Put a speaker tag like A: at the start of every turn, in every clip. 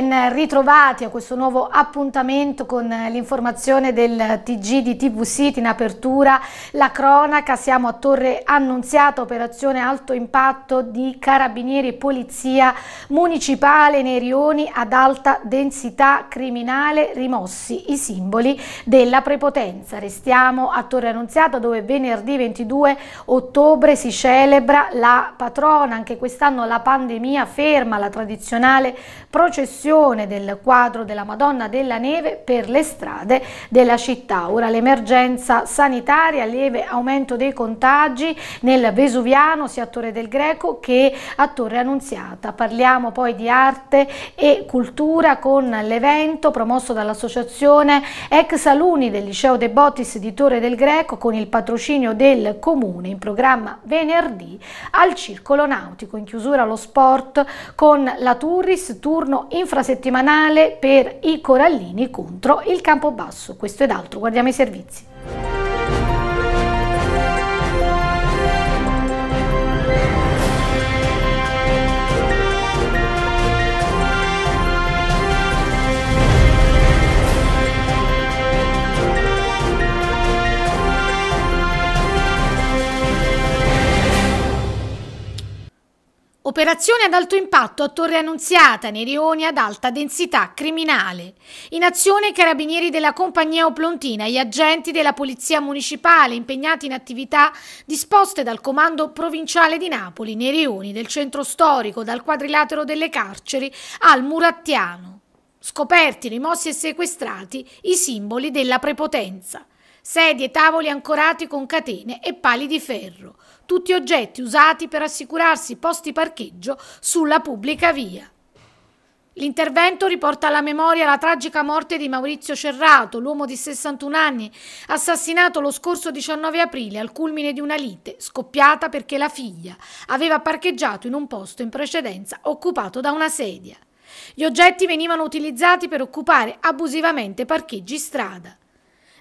A: Ben ritrovati a questo nuovo appuntamento con l'informazione del TG di TV City in apertura. La cronaca, siamo a Torre Annunziata, operazione alto impatto di carabinieri e polizia municipale nei rioni ad alta densità criminale, rimossi i simboli della prepotenza. Restiamo a Torre Annunziata dove venerdì 22 ottobre si celebra la patrona. Anche quest'anno la pandemia ferma la tradizionale processione ripetizione del quadro della Madonna della Neve per le strade della città. Ora l'emergenza sanitaria, lieve aumento dei contagi nel Vesuviano, sia a Torre del Greco che a Torre Annunziata. Parliamo poi di arte e cultura con l'evento promosso dall'associazione Ex Aluni del Liceo De Bottis di Torre del Greco con il patrocinio del Comune in programma venerdì al Circolo Nautico. In chiusura lo sport con la Turris, turno infrastrutturale settimanale per i Corallini contro il Campobasso. Questo ed altro, guardiamo i servizi. Operazione ad alto impatto a Torre Annunziata, nei rioni ad alta densità criminale. In azione i carabinieri della compagnia Oplontina e gli agenti della Polizia Municipale impegnati in attività disposte dal Comando Provinciale di Napoli, nei rioni del centro storico, dal quadrilatero delle carceri al Murattiano. Scoperti, rimossi e sequestrati i simboli della prepotenza sedie, tavoli ancorati con catene e pali di ferro, tutti oggetti usati per assicurarsi posti parcheggio sulla pubblica via. L'intervento riporta alla memoria la tragica morte di Maurizio Cerrato, l'uomo di 61 anni, assassinato lo scorso 19 aprile al culmine di una lite scoppiata perché la figlia aveva parcheggiato in un posto in precedenza occupato da una sedia. Gli oggetti venivano utilizzati per occupare abusivamente parcheggi strada.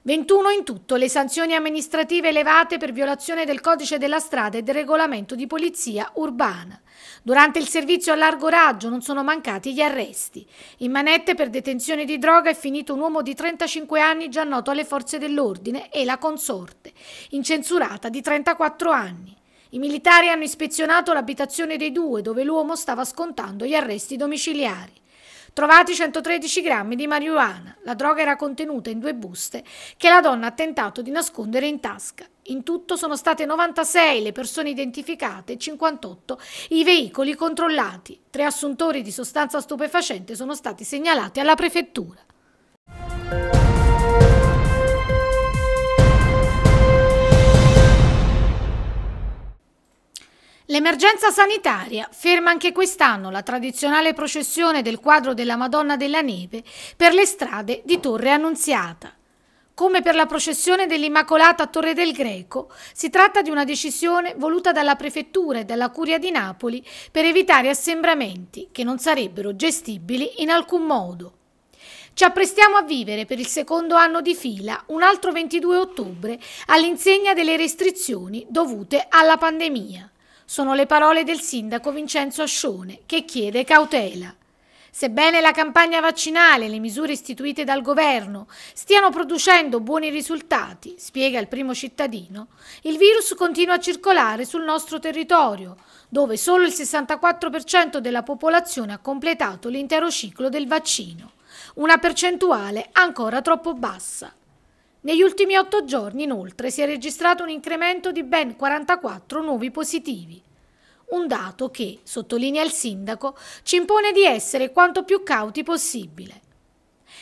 A: 21 in tutto le sanzioni amministrative elevate per violazione del codice della strada e del regolamento di polizia urbana. Durante il servizio a largo raggio non sono mancati gli arresti. In manette per detenzione di droga è finito un uomo di 35 anni già noto alle forze dell'ordine e la consorte, incensurata di 34 anni. I militari hanno ispezionato l'abitazione dei due dove l'uomo stava scontando gli arresti domiciliari. Trovati 113 grammi di marijuana. La droga era contenuta in due buste che la donna ha tentato di nascondere in tasca. In tutto sono state 96 le persone identificate e 58 i veicoli controllati. Tre assuntori di sostanza stupefacente sono stati segnalati alla prefettura. L'emergenza sanitaria ferma anche quest'anno la tradizionale processione del quadro della Madonna della Neve per le strade di Torre Annunziata. Come per la processione dell'Immacolata a Torre del Greco, si tratta di una decisione voluta dalla Prefettura e dalla Curia di Napoli per evitare assembramenti che non sarebbero gestibili in alcun modo. Ci apprestiamo a vivere per il secondo anno di fila un altro 22 ottobre all'insegna delle restrizioni dovute alla pandemia. Sono le parole del sindaco Vincenzo Ascione, che chiede cautela. Sebbene la campagna vaccinale e le misure istituite dal governo stiano producendo buoni risultati, spiega il primo cittadino, il virus continua a circolare sul nostro territorio, dove solo il 64% della popolazione ha completato l'intero ciclo del vaccino, una percentuale ancora troppo bassa. Negli ultimi otto giorni, inoltre, si è registrato un incremento di ben 44 nuovi positivi. Un dato che, sottolinea il sindaco, ci impone di essere quanto più cauti possibile.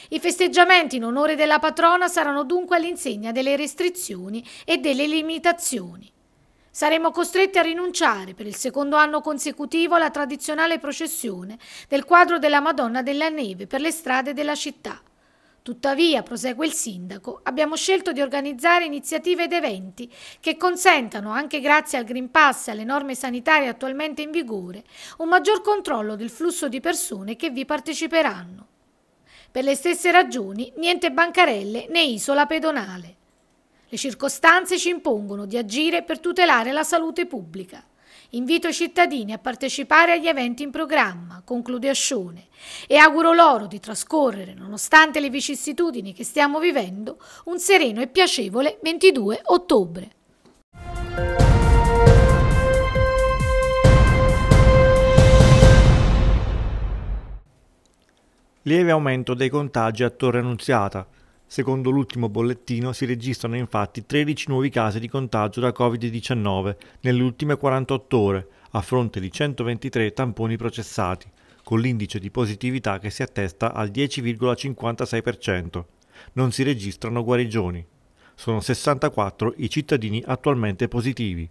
A: I festeggiamenti in onore della patrona saranno dunque all'insegna delle restrizioni e delle limitazioni. Saremo costretti a rinunciare per il secondo anno consecutivo alla tradizionale processione del quadro della Madonna della Neve per le strade della città Tuttavia, prosegue il sindaco, abbiamo scelto di organizzare iniziative ed eventi che consentano, anche grazie al Green Pass e alle norme sanitarie attualmente in vigore, un maggior controllo del flusso di persone che vi parteciperanno. Per le stesse ragioni, niente bancarelle né isola pedonale. Le circostanze ci impongono di agire per tutelare la salute pubblica. Invito i cittadini a partecipare agli eventi in programma, conclude Ascione, e auguro loro di trascorrere, nonostante le vicissitudini che stiamo vivendo, un sereno e piacevole 22 ottobre.
B: Lieve aumento dei contagi a Torre Annunziata. Secondo l'ultimo bollettino si registrano infatti 13 nuovi casi di contagio da Covid-19 nelle ultime 48 ore, a fronte di 123 tamponi processati, con l'indice di positività che si attesta al 10,56%. Non si registrano guarigioni. Sono 64 i cittadini attualmente positivi.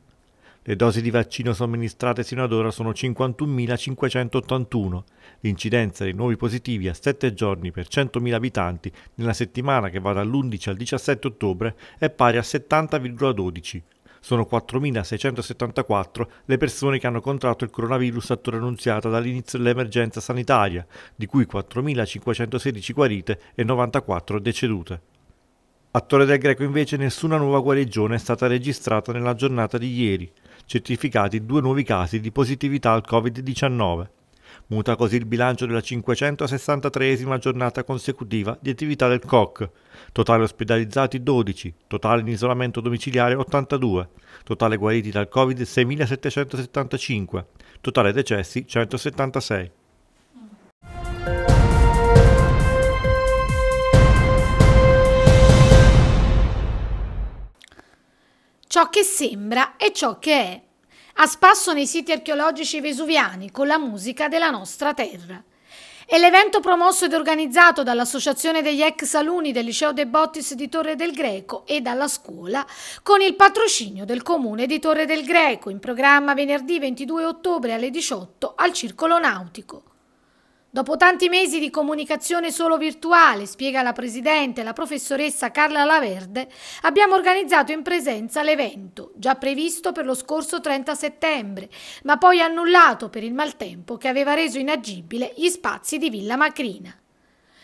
B: Le dosi di vaccino somministrate sino ad ora sono 51.581. L'incidenza dei nuovi positivi a 7 giorni per 100.000 abitanti nella settimana che va dall'11 al 17 ottobre è pari a 70,12. Sono 4.674 le persone che hanno contratto il coronavirus a Annunziata dall'inizio dell'emergenza sanitaria, di cui 4.516 guarite e 94 decedute. A Torre del Greco invece nessuna nuova guarigione è stata registrata nella giornata di ieri certificati due nuovi casi di positività al Covid-19. Muta così il bilancio della 563esima giornata consecutiva di attività del COC. Totale ospedalizzati 12, totale in isolamento domiciliare 82, totale guariti dal Covid 6775, totale decessi 176.
A: ciò che sembra e ciò che è, a spasso nei siti archeologici vesuviani con la musica della nostra terra. E l'evento promosso ed organizzato dall'Associazione degli ex alunni del Liceo De Bottis di Torre del Greco e dalla scuola con il patrocinio del Comune di Torre del Greco in programma venerdì 22 ottobre alle 18 al Circolo Nautico. Dopo tanti mesi di comunicazione solo virtuale, spiega la presidente, la professoressa Carla Laverde, abbiamo organizzato in presenza l'evento, già previsto per lo scorso 30 settembre, ma poi annullato per il maltempo che aveva reso inagibile gli spazi di Villa Macrina.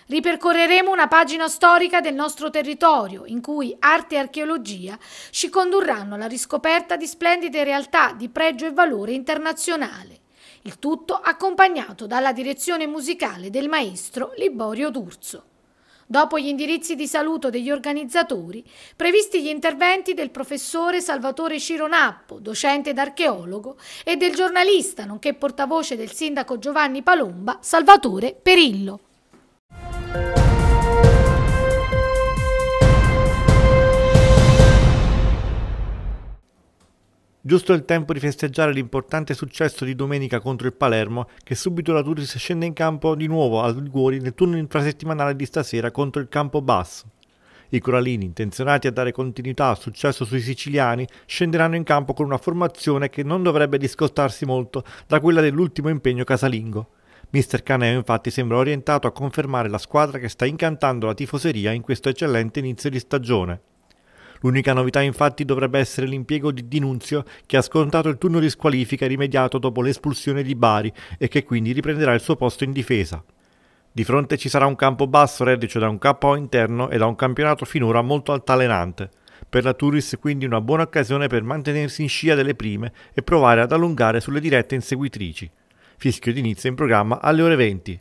A: Ripercorreremo una pagina storica del nostro territorio, in cui arte e archeologia ci condurranno alla riscoperta di splendide realtà di pregio e valore internazionale. Il tutto accompagnato dalla direzione musicale del maestro Liborio D'Urso. Dopo gli indirizzi di saluto degli organizzatori, previsti gli interventi del professore Salvatore Cironappo, docente d'archeologo, e del giornalista, nonché portavoce del sindaco Giovanni Palomba, Salvatore Perillo.
B: Giusto il tempo di festeggiare l'importante successo di domenica contro il Palermo, che subito la Turris scende in campo di nuovo al Liguori nel turno infrasettimanale di stasera contro il Campobasso. I coralini, intenzionati a dare continuità al successo sui siciliani, scenderanno in campo con una formazione che non dovrebbe discostarsi molto da quella dell'ultimo impegno casalingo. Mister Caneo infatti sembra orientato a confermare la squadra che sta incantando la tifoseria in questo eccellente inizio di stagione. L'unica novità infatti dovrebbe essere l'impiego di Dinunzio che ha scontato il turno di squalifica rimediato dopo l'espulsione di Bari e che quindi riprenderà il suo posto in difesa. Di fronte ci sarà un campo basso reduce da un KO interno e da un campionato finora molto altalenante. Per la Turis quindi una buona occasione per mantenersi in scia delle prime e provare ad allungare sulle dirette inseguitrici. Fischio d'inizio in programma alle ore 20.